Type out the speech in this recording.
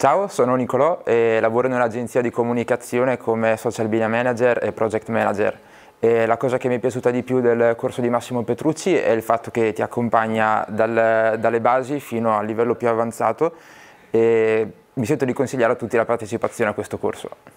Ciao, sono Nicolò e lavoro nell'agenzia di comunicazione come social media manager e project manager. E la cosa che mi è piaciuta di più del corso di Massimo Petrucci è il fatto che ti accompagna dal, dalle basi fino al livello più avanzato e mi sento di consigliare a tutti la partecipazione a questo corso.